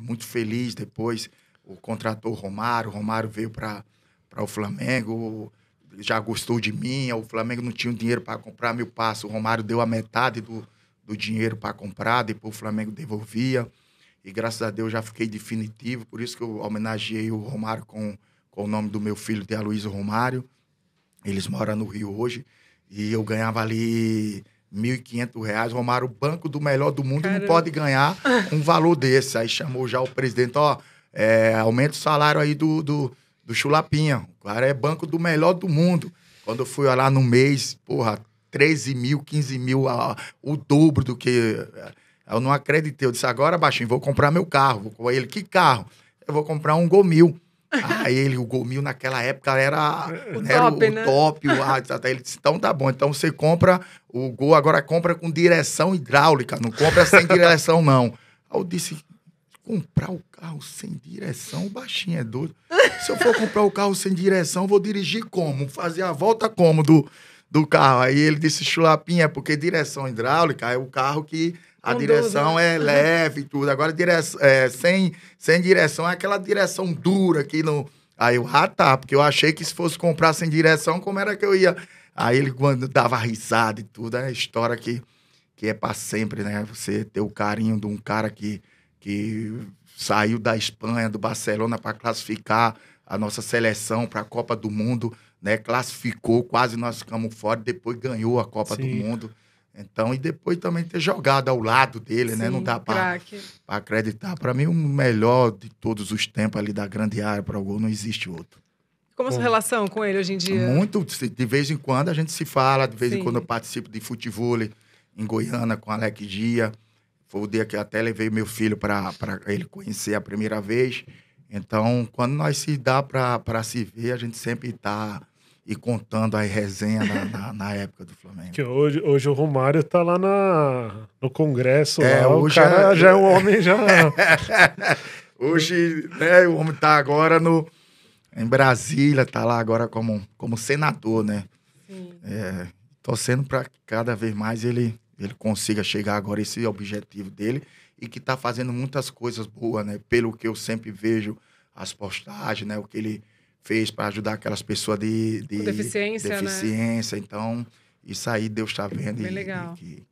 muito feliz depois. O contratou o Romário, o Romário veio para o Flamengo, já gostou de mim. O Flamengo não tinha dinheiro para comprar mil passos. O Romário deu a metade do, do dinheiro para comprar, depois o Flamengo devolvia. E graças a Deus já fiquei definitivo, por isso que eu homenageei o Romário com, com o nome do meu filho, de Aloysio Romário. Eles moram no Rio hoje. E eu ganhava ali 1.500 reais, Romário, o banco do melhor do mundo Caramba. não pode ganhar um valor desse. Aí chamou já o presidente, ó, é, aumenta o salário aí do, do, do Chulapinha. O cara é banco do melhor do mundo. Quando eu fui lá no mês, porra, 13 mil, 15 mil, ó, o dobro do que... É, eu não acreditei. Eu disse, agora, baixinho, vou comprar meu carro. Ele, que carro? Eu vou comprar um Gomil. Ah, ele, o Gomil naquela época era o era top, o, né? o top. O, até ah, tá, tá, ele disse, então tá bom, então você compra o Gol, agora compra com direção hidráulica, não compra sem direção não. Aí eu disse, comprar o carro sem direção, o baixinho é doido. Se eu for comprar o carro sem direção, vou dirigir como? Fazer a volta como do, do carro? Aí ele disse, chulapinha, é porque direção hidráulica é o carro que a direção é uhum. leve e tudo. Agora, direção, é, sem, sem direção é aquela direção dura que não. Aí eu, ah tá, porque eu achei que se fosse comprar sem direção, como era que eu ia? Aí ele, quando dava risada e tudo, é história que, que é para sempre, né? Você ter o carinho de um cara que, que saiu da Espanha, do Barcelona, para classificar a nossa seleção para a Copa do Mundo, né? Classificou, quase nós ficamos fora, depois ganhou a Copa Sim. do Mundo. Então, e depois também ter jogado ao lado dele, Sim, né? Não dá para acreditar. Para mim, o melhor de todos os tempos ali da grande área para o gol, não existe outro. Como a sua relação com ele hoje em dia? Muito. De vez em quando a gente se fala, de vez Sim. em quando eu participo de futebol em Goiânia com Alec Dia. Foi o dia que até levei meu filho para ele conhecer a primeira vez. Então, quando nós se dá para se ver, a gente sempre está e contando a resenha na, na, na, época do Flamengo. Que hoje, hoje o Romário tá lá na, no Congresso. É, lá, hoje o cara é... já é um homem já. hoje, né, o homem tá agora no, em Brasília, tá lá agora como, como senador, né? Sim. É, torcendo para que cada vez mais ele, ele consiga chegar agora esse objetivo dele e que tá fazendo muitas coisas boas, né? Pelo que eu sempre vejo as postagens, né? O que ele fez para ajudar aquelas pessoas de, de deficiência, deficiência. Né? Então, isso aí Deus está vendo. Bem e, legal. E,